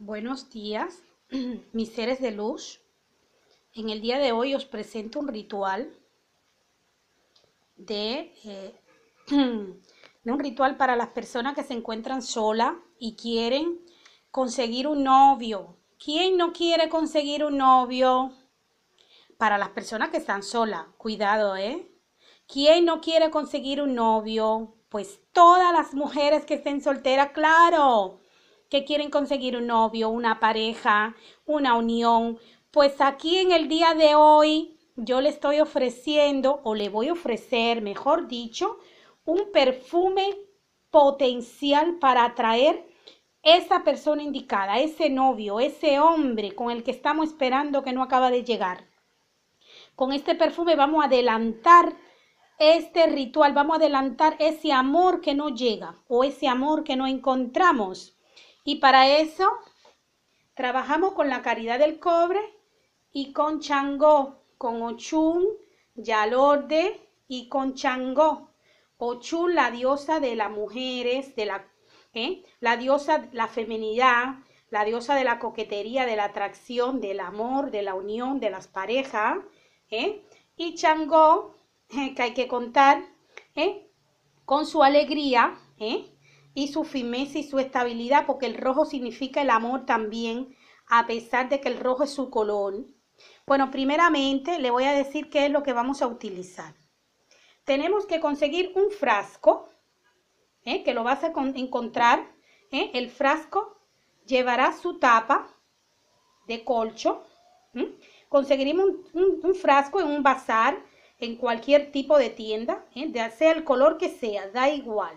Buenos días, mis seres de luz. En el día de hoy os presento un ritual eh, de, un ritual para las personas que se encuentran sola y quieren conseguir un novio. ¿Quién no quiere conseguir un novio? Para las personas que están solas, cuidado, ¿eh? ¿Quién no quiere conseguir un novio? Pues todas las mujeres que estén solteras, claro que quieren conseguir un novio, una pareja, una unión. Pues aquí en el día de hoy yo le estoy ofreciendo o le voy a ofrecer, mejor dicho, un perfume potencial para atraer esa persona indicada, ese novio, ese hombre con el que estamos esperando que no acaba de llegar. Con este perfume vamos a adelantar este ritual, vamos a adelantar ese amor que no llega o ese amor que no encontramos. Y para eso trabajamos con la caridad del cobre y con Changó, con Ochun, Yalorde y con Changó. Ochun, la diosa de las mujeres, de la, ¿eh? la diosa, la feminidad, la diosa de la coquetería, de la atracción, del amor, de la unión, de las parejas. ¿eh? Y Changó, eh, que hay que contar ¿eh? con su alegría, ¿eh? y su firmeza y su estabilidad, porque el rojo significa el amor también, a pesar de que el rojo es su color. Bueno, primeramente le voy a decir qué es lo que vamos a utilizar. Tenemos que conseguir un frasco, ¿eh? que lo vas a encontrar. ¿eh? El frasco llevará su tapa de colcho. Conseguiremos un, frasco en un bazar, en cualquier tipo de tienda, de ¿eh? sea el color que sea, da igual.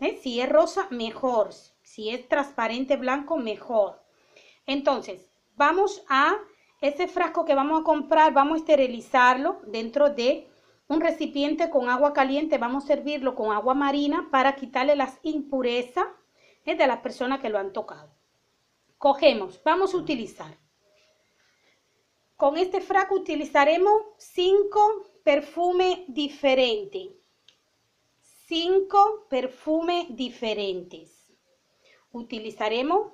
¿eh? Si es rosa, mejor. Si es transparente blanco, mejor. Entonces, vamos a ese frasco que vamos a comprar, vamos a esterilizarlo dentro de un recipiente con agua caliente, vamos a servirlo con agua marina para quitarle las impurezas ¿eh? de las personas que lo han tocado. Cogemos, vamos a utilizar. Con este frasco utilizaremos cinco perfumes diferentes cinco perfumes diferentes. Utilizaremos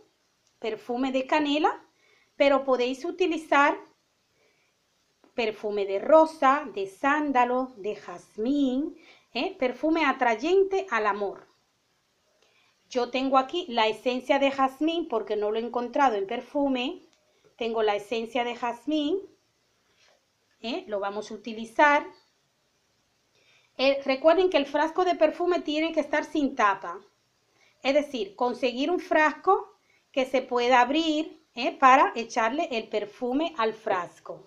perfume de canela, pero podéis utilizar perfume de rosa, de sándalo, de jazmín, ¿eh? perfume atrayente al amor. Yo tengo aquí la esencia de jazmín porque no lo he encontrado en perfume. Tengo la esencia de jazmín, ¿eh? lo vamos a utilizar eh, recuerden que el frasco de perfume tiene que estar sin tapa. Es decir, conseguir un frasco que se pueda abrir eh, para echarle el perfume al frasco.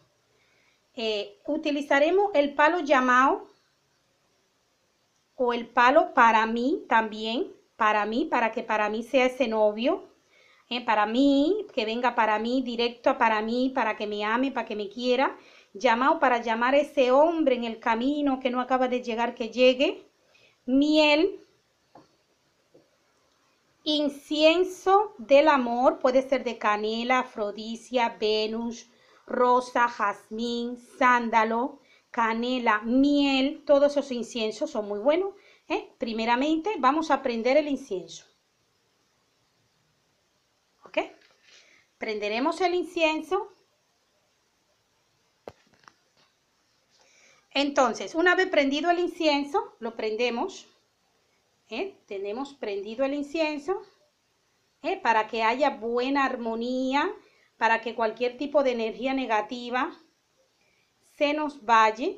Eh, utilizaremos el palo llamado o el palo para mí también, para mí, para que para mí sea ese novio, para mí, que venga para mí, directo para mí, para que me ame, para que me quiera llamado para llamar a ese hombre en el camino que no acaba de llegar, que llegue, miel, incienso del amor, puede ser de canela, afrodisia, Venus, rosa, jazmín, sándalo, canela, miel, todos esos inciensos son muy buenos. ¿eh? Primeramente vamos a prender el incienso. ¿Ok? Prenderemos el incienso Entonces, una vez prendido el incienso, lo prendemos. ¿eh? Tenemos prendido el incienso ¿eh? para que haya buena armonía, para que cualquier tipo de energía negativa se nos vaya.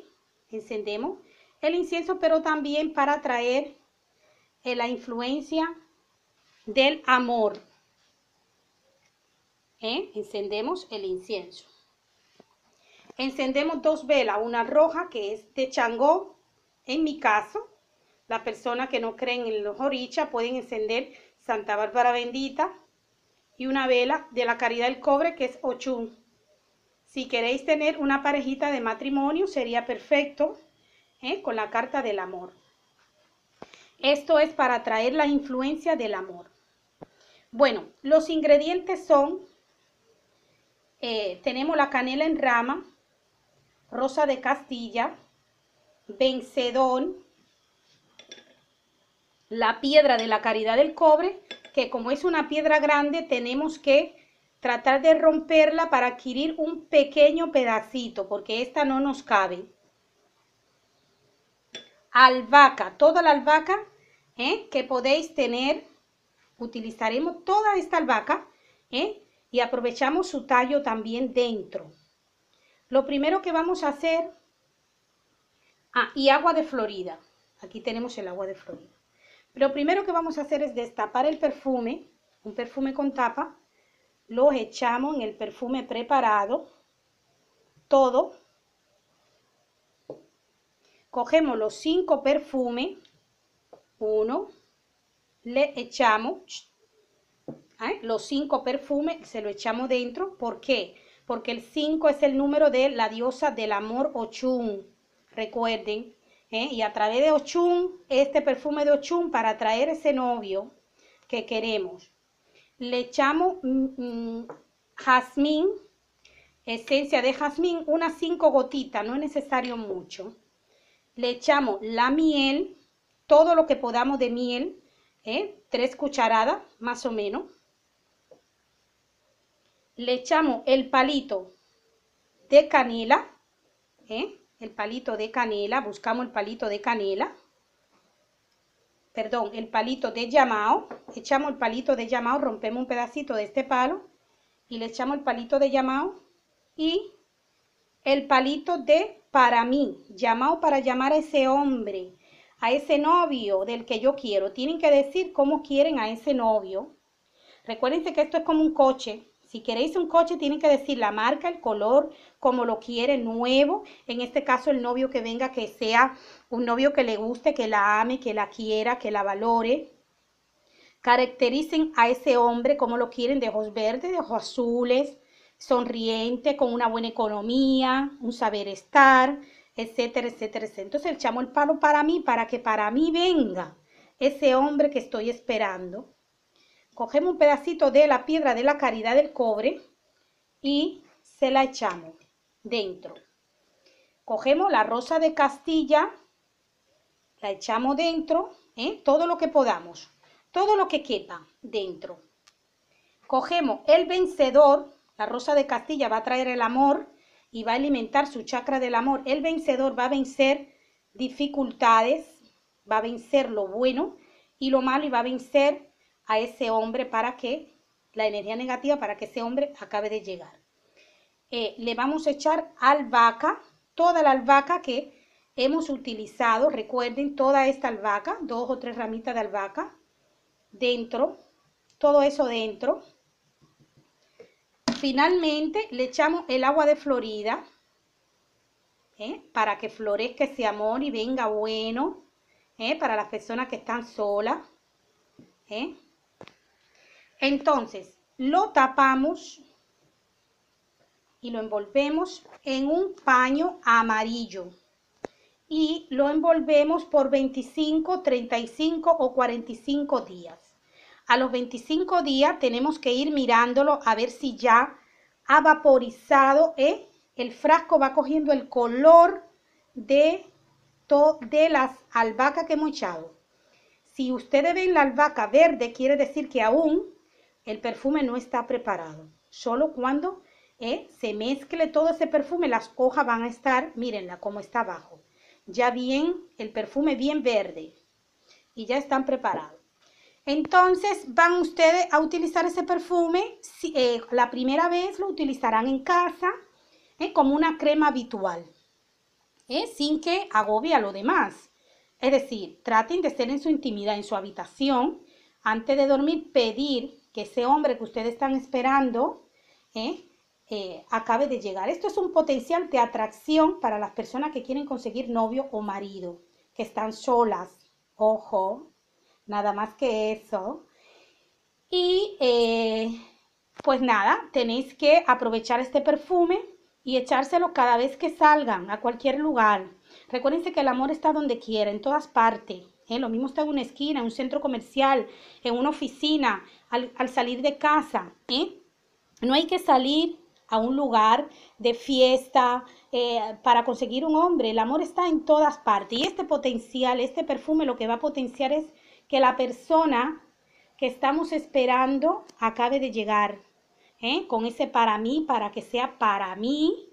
Encendemos el incienso, pero también para traer eh, la influencia del amor. ¿eh? Encendemos el incienso. Encendemos dos velas, una roja que es de Changó, en mi caso, la persona que no creen en los orichas pueden encender Santa Bárbara Bendita y una vela de la Caridad del Cobre que es Ochun. Si queréis tener una parejita de matrimonio sería perfecto ¿eh? con la carta del amor. Esto es para atraer la influencia del amor. Bueno, los ingredientes son, eh, tenemos la canela en rama, Rosa de Castilla, Vencedón, la piedra de la caridad del cobre, que como es una piedra grande tenemos que tratar de romperla para adquirir un pequeño pedacito, porque esta no nos cabe. Albahaca, toda la albahaca ¿eh? que podéis tener, utilizaremos toda esta albahaca ¿eh? y aprovechamos su tallo también dentro. Lo primero que vamos a hacer... Ah, y agua de Florida. Aquí tenemos el agua de Florida. Lo primero que vamos a hacer es destapar el perfume, un perfume con tapa, lo echamos en el perfume preparado, todo. Cogemos los cinco perfumes, uno, le echamos ¿eh? los cinco perfumes, se lo echamos dentro. ¿Por qué? porque el 5 es el número de la diosa del amor Ochun. Recuerden, ¿eh? y a través de Ochun, este perfume de Ochun para atraer ese novio que queremos. Le echamos mm, mm, jazmín, esencia de jazmín, unas 5 gotitas, no es necesario mucho. Le echamos la miel, todo lo que podamos de miel, ¿eh? tres cucharadas más o menos le echamos el palito de canela, ¿eh? el palito de canela, buscamos el palito de canela, perdón, el palito de llamado, echamos el palito de llamado, rompemos un pedacito de este palo y le echamos el palito de llamado y el palito de para mí, llamado para llamar a ese hombre, a ese novio del que yo quiero. Tienen que decir cómo quieren a ese novio. Recuérdense que esto es como un coche, si queréis un coche, tienen que decir la marca, el color, como lo quiere, nuevo. En este caso, el novio que venga, que sea un novio que le guste, que la ame, que la quiera, que la valore. Caractericen a ese hombre como lo quieren, de ojos verdes, de ojos azules, sonriente, con una buena economía, un saber estar, etcétera, etcétera, etcétera. Entonces, echamos el palo para mí, para que para mí venga ese hombre que estoy esperando cogemos un pedacito de la piedra de la caridad del cobre y se la echamos dentro. Cogemos la rosa de Castilla, la echamos dentro, ¿eh? todo lo que podamos, todo lo que quepa dentro. Cogemos el vencedor, la rosa de Castilla va a traer el amor y va a alimentar su chakra del amor. El vencedor va a vencer dificultades, va a vencer lo bueno y lo malo y va a vencer a ese hombre para que, la energía negativa para que ese hombre acabe de llegar. Eh, le vamos a echar albahaca, toda la albahaca que hemos utilizado, recuerden, toda esta albahaca, dos o tres ramitas de albahaca, dentro, todo eso dentro. Finalmente le echamos el agua de Florida, ¿eh? para que florezca ese amor y venga bueno, ¿eh? para las personas que están solas. Entonces, lo tapamos y lo envolvemos en un paño amarillo y lo envolvemos por 25, 35 o 45 días. A los 25 días tenemos que ir mirándolo a ver si ya ha vaporizado, ¿eh? el frasco va cogiendo el color de, de las albahaca que hemos echado. Si ustedes ven la albahaca verde, quiere decir que aún el perfume no está preparado. Solo cuando eh, se mezcle todo ese perfume, las hojas van a estar, mírenla cómo está abajo, ya bien, el perfume bien verde y ya están preparados. Entonces van ustedes a utilizar ese perfume, eh, la primera vez lo utilizarán en casa eh, como una crema habitual, sin que agobie a lo demás. Es decir, traten de ser en su intimidad, en su habitación, antes de dormir, pedir que ese hombre que ustedes están esperando ¿eh? Eh, acabe de llegar. Esto es un potencial de atracción para las personas que quieren conseguir novio o marido, que están solas. Ojo, nada más que eso. Y eh, pues nada, tenéis que aprovechar este perfume y echárselo cada vez que salgan a cualquier lugar. Recuérdense que el amor está donde quiera, en todas partes. Lo mismo está en una esquina, en un centro comercial, en una oficina, al, salir de casa. No hay que salir a un lugar de fiesta eh, para conseguir un hombre. El amor está en todas partes. Y este potencial, este perfume lo que va a potenciar es que la persona que estamos esperando acabe de llegar. ¿eh? Con ese para mí, para que sea para mí,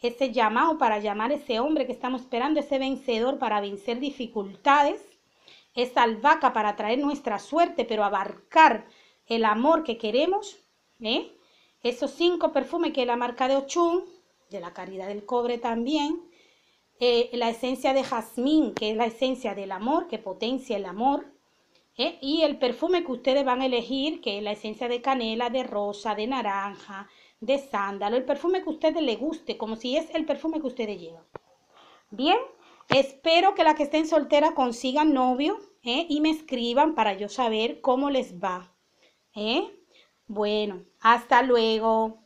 ese llamado para llamar a ese hombre que estamos esperando, ese vencedor para vencer dificultades, esa albahaca para traer nuestra suerte, pero abarcar el amor que queremos, ¿eh? esos cinco perfumes que es la marca de ochún, de la Caridad del Cobre también, eh, la esencia de jazmín, que es la esencia del amor, que potencia el amor, ¿eh? y el perfume que ustedes van a elegir, que es la esencia de canela, de rosa, de naranja, de sándalo, el perfume que a ustedes les guste, como si es el perfume que ustedes llevan. Bien, espero que las que estén solteras consigan novio y me escriban para yo saber cómo les va. ¿Eh? Bueno, hasta luego.